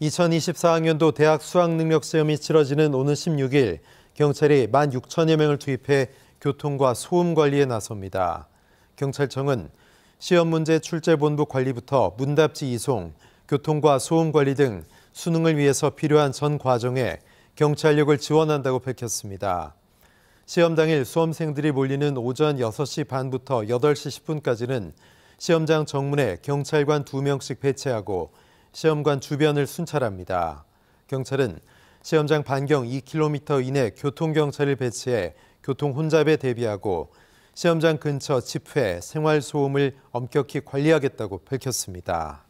2024학년도 대학 수학능력시험이 치러지는 오는 16일 경찰이 1만 6천여 명을 투입해 교통과 소음 관리에 나섭니다. 경찰청은 시험 문제 출제본부 관리부터 문답지 이송, 교통과 소음 관리 등 수능을 위해서 필요한 전 과정에 경찰력을 지원한다고 밝혔습니다. 시험 당일 수험생들이 몰리는 오전 6시 반부터 8시 10분까지는 시험장 정문에 경찰관 2명씩 배치하고 시험관 주변을 순찰합니다. 경찰은 시험장 반경 2km 이내 교통경찰을 배치해 교통 혼잡에 대비하고 시험장 근처 집회, 생활소음을 엄격히 관리하겠다고 밝혔습니다.